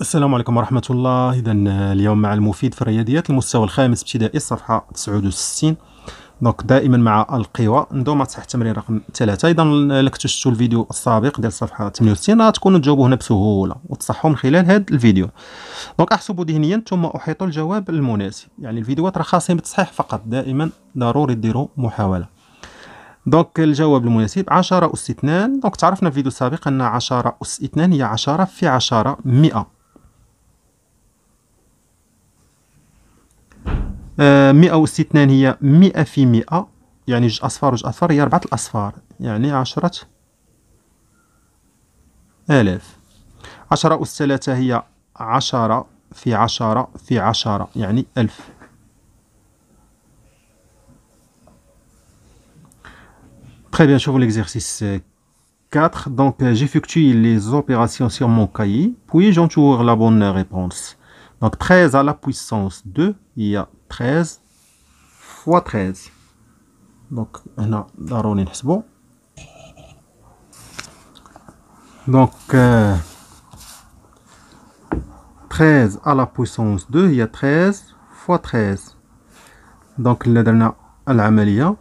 السلام عليكم ورحمة الله إذا آه، اليوم مع المفيد في الرياضيات المستوى الخامس ابتدائي الصفحة 69 دونك دائما مع القوى ندوما تحت التمرين رقم 3 إذا آه، لكتشتو الفيديو السابق ديال الصفحه 68 غتكونوا تجاوبوا هنا بسهوله وتصحوا من خلال هذا الفيديو دونك احسبوا ذهنيا ثم احيطوا الجواب المناسب يعني الفيديوهات راه خاصين بالتصحيح فقط دائما ضروري ديروا محاوله دونك الجواب المناسب 10 اس 2 دونك تعرفنا في الفيديو السابق ان 10 اس 2 هي 10 في 10 100 آه، مئة واستثنان هي مئة في مئة يعني جوج أصفار جوج أصفار هي أربعة الأصفار يعني عشرة آلاف عشرة أس ثلاثة هي عشرة في عشرة في عشرة يعني ألف Très bien, je vous l'exercice 4. Donc, j'effectue les opérations sur mon cahier, puis j'entoure la bonne réponse. Donc 13 à la puissance 2, il y a 13 fois 13. Donc, on Donc, 13 euh, à la puissance 2, il y a 13 fois 13. Donc, le 13 à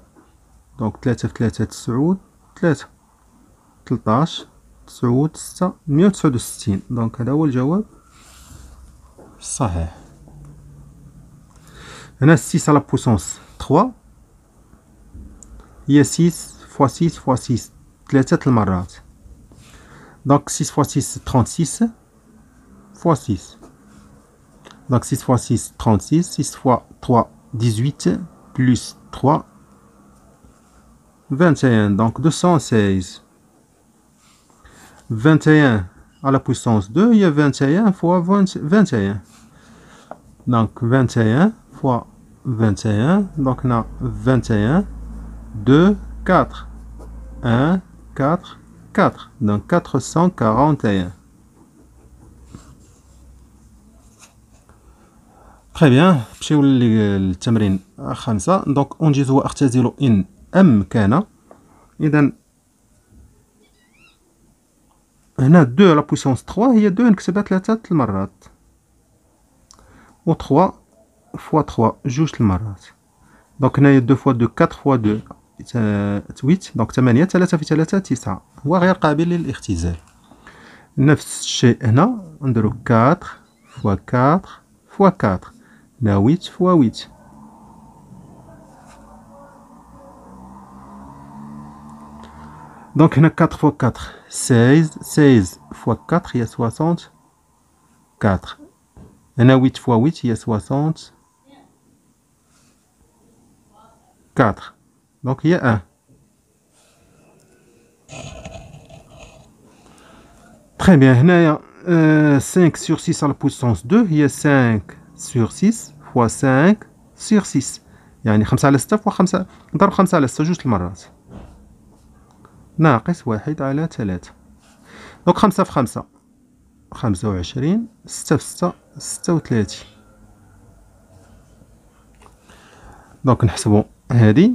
Donc, 3 في 3 9. 3 13 fois 6 Donc, c'est هذا هو الجواب ça est. 6 à la puissance 3. Il y 6 fois 6 fois 6. Les le marat. Donc 6 fois 6, 36. Fois 6. Donc 6 fois 6, 36. 6 fois 3, 18. Plus 3, 21. Donc 216. 21 à la puissance 2, il y a 21 fois 21. Donc 21 fois 21, donc on 21, 2, 4, 1, 4, 4, donc 441. Très bien, Donc للتمرين 5 دونك dit ان ام كان اذا on a 2 à la puissance 3, il y a 2, il se battre la tête de la ou 3 fois 3, juste la marathe. Donc on a 2 fois 2, 4 fois 2. 8, donc c'est la mania, c'est la safice, c'est la safice, c'est ça. Warrior Table, il est utilisé. 9 chez Ena, on a 4 fois 4 fois 4. On a 8 fois 8. Donc, il y a 4 fois 4, 16. 16 fois 4, il y a 64. Il y a 8 fois 8, il y a 64. Donc, il y a 1. Très bien. Il y a 5 euh, sur 6 à la puissance 2. Il y a 5 sur 6 fois 5 sur 6. يعني 5 على 6 fois 5 نضرب 5 على 6 جوج ناقص واحد على ثلاثة دونك خمسة في خمسة خمسة وعشرين ستة في ستة ستة وثلاثين دونك نحسبو هادي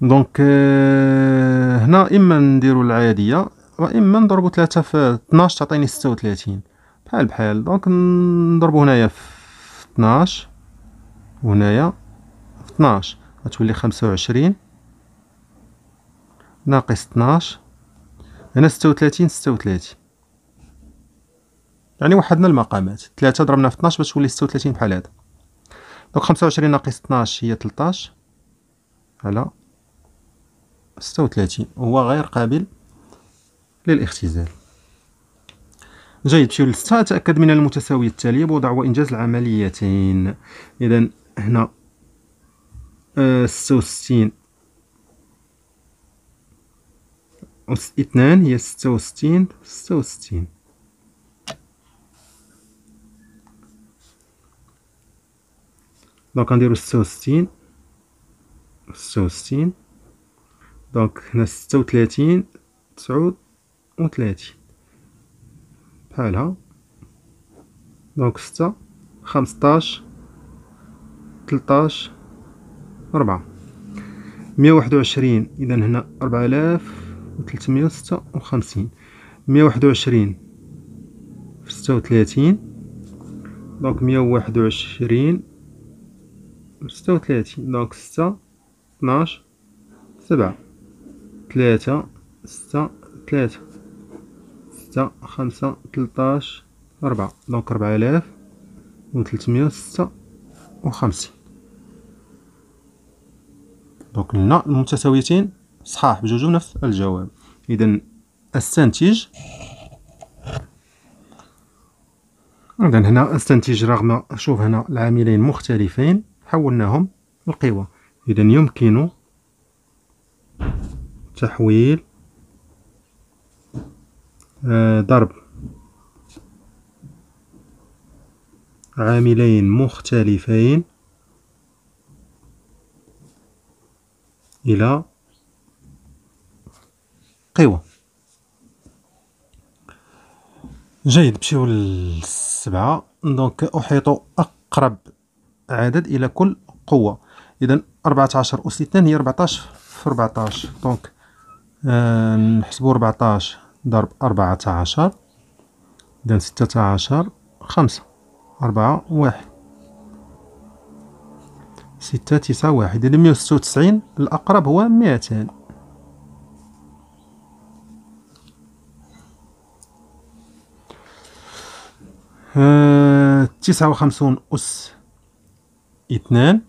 دونك آه، هنا اما نديرو العاديه واما نضربو ثلاثة في 12 تعطيني ستة 36 بحال بحال دونك نضربو هنايا في 12 وهنايا في 12 غتولي خمسة وعشرين ناقص 12 هنا 36 36 يعني وحدنا المقامات 3 ضربنا في 12 باش تولي 36 بحال هذا دونك 25 ناقص 12 هي 13 على 36 هو غير قابل للاختزال جيد نمشيو للستة تأكد من المتساوية التالية بوضع وإنجاز العمليتين إذا هنا آه، ستة وستين أس اثنان هي ستة وستين ستة وستين دونك غنديرو ستة وستين ستة وستين دونك هنا ستة وتلاتين تسعود وتلاتين بحالها دونك ستة خمسطاش تلطاش ربعة مية واحد وعشرين إذا هنا آلاف وتلتميه وستة وخمسين ميه واحد وعشرين في ستة وثلاثين دونك ميه واحد وعشرين في ستة وثلاثين دونك ستة اثناش سبعة ثلاثة ستة ثلاثة ستة خمسة ثلاثة ربعة دونك أربعة آلاف وثلاثمئة ستة وخمسين دونك هنا المتساويتين صحاح بجوج نفس الجواب إذا أستنتج إذا هنا أستنتج رغم شوف هنا العاملين مختلفين حولناهم القوى إذا يمكن تحويل آه، ضرب عاملين مختلفين إلى قوى جيد نمشيو للسبعة دونك أحيط أقرب عدد إلى كل قوة إذا أربعتاشر أو اثنان هي ربعتاش في ربعتاش دونك آه، نحسبو ربعتاش ضرب أربعتاشر إذا ستاتاشر خمسة أربعة واحد ستة تسعة واحد إذا مية وستة وتسعين الأقرب هو ميتين آه، تسعة وخمسون أس اثنان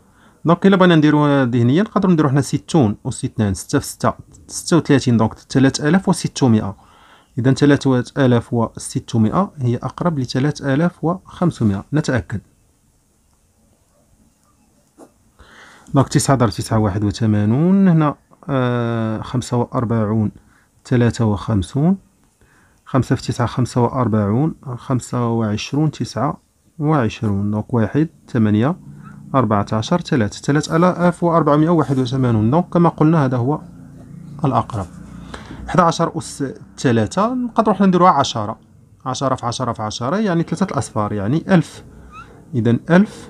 دونك إلا بغينا نديرو ذهنيا نقدرو نديرو حنا ستون أس اثنان ستة في ستة ستة وثلاثين دونك تلات آلاف وستمائة إذا تلات آلاف وستمائة هي أقرب لتلات آلاف وخمسمائة نتأكد دونك تسعة ضرب تسعة واحد وثمانون هنا آه، خمسة وأربعون تلاتة وخمسون خمسة في تسعة خمسة وأربعون خمسة وعشرون تسعة وعشرون دونك واحد ثمانية أربعة عشر ثلاثة ثلاثة آلاف وأربعمائة وواحد وثمانون دونك كما قلنا هذا هو الأقرب حدا عشر أس ثلاثة نقدرو حنا نديروها عشرة عشرة في عشرة في عشرة يعني ثلاثة الأصفار يعني ألف إذا ألف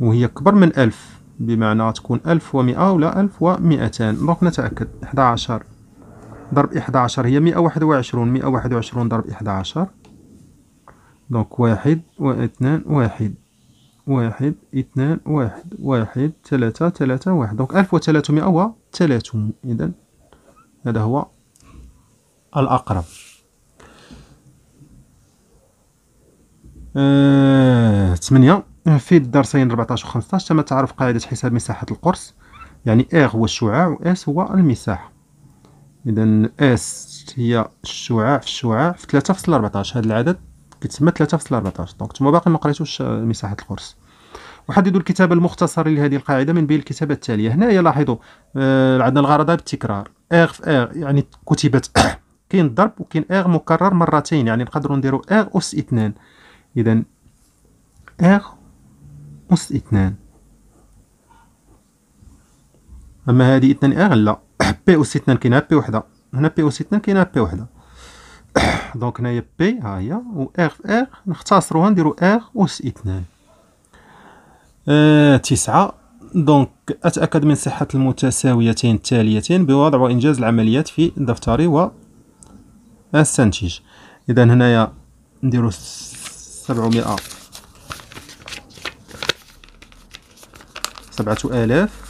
وهي أكبر من ألف بمعنى تكون ألف ومئة ولا ألف ومئتان دونك نتأكد حدا عشر ضرب 11 هي 121 121 ضرب 11 دونك واحد 2 واحد واحد اثنان واحد واحد ثلاثة ثلاثة واحد دونك ألف هو 30 إذا هذا هو الأقرب آه، 8 في الدرسين 14 و 15 تم تعرف قاعدة حساب مساحة القرص يعني اغ هو الشعاع و اس هو المساحة اذا اس هي الشعاع في الشعاع في 3 فاصل 14 هذا العدد كيتسمى 3 فاصل 14 دونك نتوما باقي ما قريتوش مساحه القرص وحددوا الكتاب المختصر لهذه القاعده من بين الكتابات التاليه هنايا لاحظوا آه عندنا الغرض بالتكرار اغ في اغ يعني كتبت كاين الضرب وكاين اغ مكرر مرتين يعني نقدروا نديروا اغ اس 2 اذا اغ اس 2 اما هذه 2 اغ لا بي أوس اثنان كاينه بي وحده هنا بي أوس اثنان كاينه بي وحده دونك هنايا بي ها هي و إيغ في ار نختصروها نديرو إيغ أوس اثنان آه، تسعة دونك أتأكد من صحة المتساويتين التاليتين بوضع وإنجاز العمليات في دفتري و أستنتج إذا هنايا نديرو سبعمائة سبعة آلاف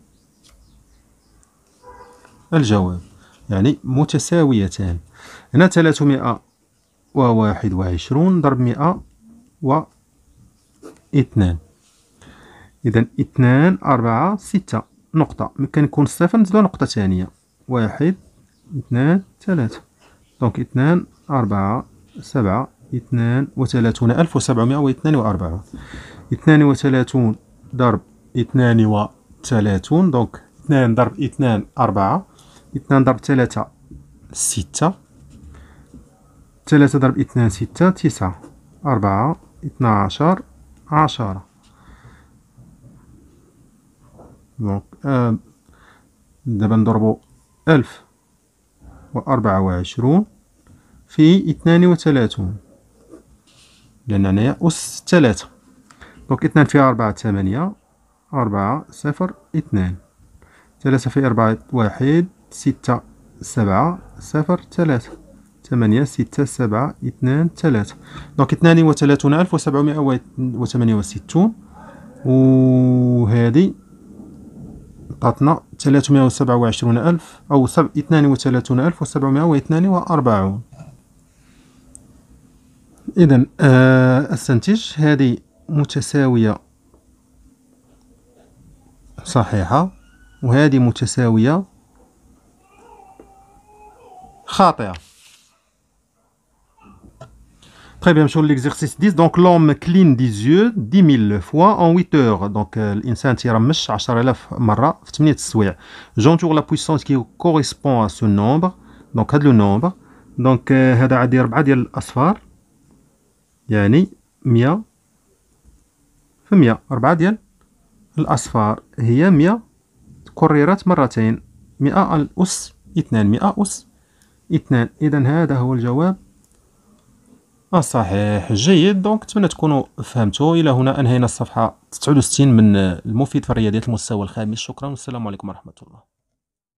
الجواب يعني متساويتان هنا 321 ضرب مئة و اثنان إذا 2 4 6 نقطة ممكن يكون صفر نزيدو نقطة ثانية واحد اثنان ثلاثة دونك اثنان أربعة سبعة اثنان وثلاثون ألف وسبعمائة واثنان واربعة اثنان وثلاثون ضرب اثنان وثلاثون دونك اثنان ضرب اثنان أربعة اثنان ضرب ثلاثة ستة ثلاثة ضرب اثنان ستة تسعة أربعة اثنا عشر عشرة دونك دابا نضربو ألف و وعشرون في اثنان وثلاثون لأن هنايا أس ثلاثة دونك اثنان في أربعة ثمانية أربعة صفر اثنان ثلاثة في أربعة واحد ستة سبعة صفر ثلاثة ثمانية ستة سبعة اثنان ثلاثة دونك اثنان وثلاثون ألف وسبعمائة وثمانية وستون وهذه عطاتنا وعشرون ألف أو سب اثنان ألف وأربعون إذا أستنتج هذه متساوية صحيحة وهذه متساوية خاطئه Très bien, sur l'exercice 10, donc l'homme cligne des yeux 10 000 fois en 8 heures. Donc l'insan tirammesh 10 marra f souya. J'entoure la puissance qui correspond à ce nombre. Donc هذا le nombre. Donc هذا عندي 4 ديال الاصفار يعني 100 في 100 4 ديال الاصفار هي 100 كررت مرتين 100 الاس 2 100 اس اثنان اذا هذا هو الجواب الصحيح آه، جيد دونك نتمنى تكونوا فهمتوا الى هنا انهينا الصفحه 69 من المفيد في الرياضيات المستوى الخامس شكرا والسلام عليكم ورحمه الله